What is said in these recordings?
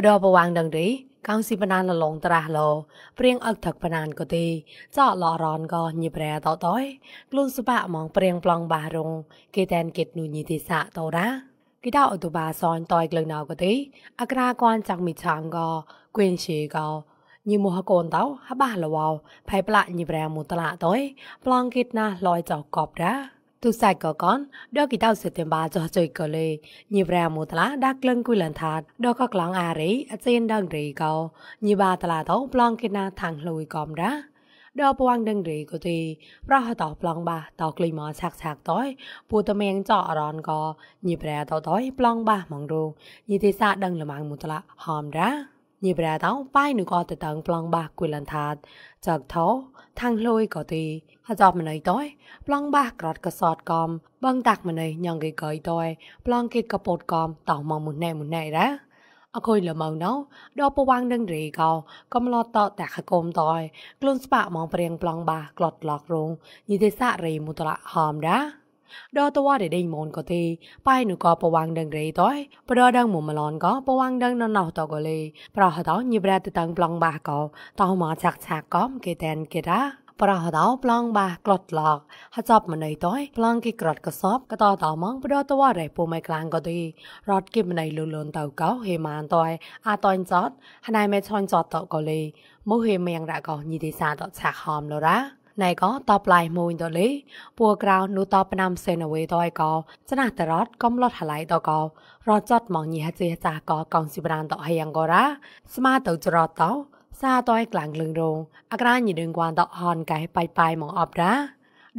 បដបវាងដងរីកោងស៊ីបណានលឡងត្រាស់លោព្រៀងអឹកថឹកបណានក៏ទេចោលរនក៏ញីប្រែតតយខ្លួនសុបាម៉ងព្រៀងប្លង់បារងគេតែនគេតនុញីទេសាតរ៉ាគេដៅអត់បាសនតយក្លឹងណៅក៏ទេអក្រាគួនចាក់មីឆាងក៏គួនឈីក៏ញីមហកូនតោហបាលវោផៃប្លាញីប្រែមូតឡាតយប្លង់គេតណាលយចោកបរ៉ាទុសាច់ក៏កនដកគីតៅសេតេមបាចោះចុយកលេញីប្រាមូតឡាដាក់ក្លឹងគួយលានថាតដកក៏ក្លងអារីអចេនដងរីកោញីបាតឡាតោប្លងគិណាថាងលុយកំរ៉ាដកពងដឹងរីក៏ទី ប្រោះតោប្លងបាតោក្លីមកឆាក់ឆាក់តោពូតមៀងចោអរនក៏ញីប្រាតោតោប្លងបាហ្មងរូញីទេសាដឹងលំងមូតឡាហមរ៉ាញីប្រាតោបាយនឹងក៏តតឹងប្លង់បាក់គួយលនថាចាក់ថោខាងលុយក៏ទីហចប់ម្នៃតោប្លង់បាក់ក្រត់ក៏សតកំបងតាក់ម្នៃញងគេកយតោប្លង់គិតក៏ពតកំតោមកមុនណែមុនណែរ៉ាអកុយលមៅណោដល់ពវាងនឹងរីកោកំឡតតខកុំតយខ្លួនស្បាក់មកព្រៀងប្លង់បាក្លត់ឡករងយីទេសរីមុតរៈហមដាดอตัวเด็ดมอนก็ทีไปหนูก็ประวังดังเรต้อยปดอดังมุมมลอนก็ประวังดังนอนเอาตัวก็เลยเพราะเขาต้องยิบแรตตังปลองบาก็ต้องมาจากฉากก้อมเกแตนเกด้าប្រោះដោប្លង់បាសក្លត់ឡកហចប់ម្នៃតយប្លង់គេក្លត់កសបកតតម៉ងប្រោតវរ៉ៃពូម៉ៃក្លាងក៏ទីរត់គេម្នៃលូនលូនតៅកោហេម៉ានតយអាតនចតហណៃមេឆនចតតកលីមូហេមៀងរកោញីទេសាតឆាខំលរ៉ាណៃក៏តបឡៃមួយដលេពួរក្រៅនោះតបណាំសេនអ្វីតយក៏ស្នះតរត់កំលត់ហឡៃតក៏រត់ចត់មកញីហចេចាក៏កងស៊ីប្រានតហៀងក៏រ៉ាស្មាទៅច្រត់តោសាតយក្លាំងលឹងរងអក្រាញីនឹងគួនតហនកែបាយបាយមកអបរ៉ា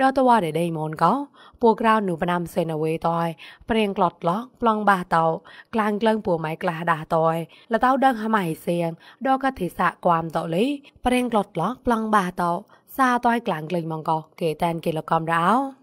ដល់តវ៉ាដែលដេមនកោពូក្រៅនុបណាំសេនវេតយព្រៀងក្លត់ឡោះប្លង់បាតោក្លាងក្លឹងពូម៉ៃក្លះដាតយលតោដឹងហមៃសៀងដល់កធិសៈគួមតលីព្រៀងក្លត់ឡោះប្លង់បាតោ sa toi klang kling mong ko ke tan ke lo kom rao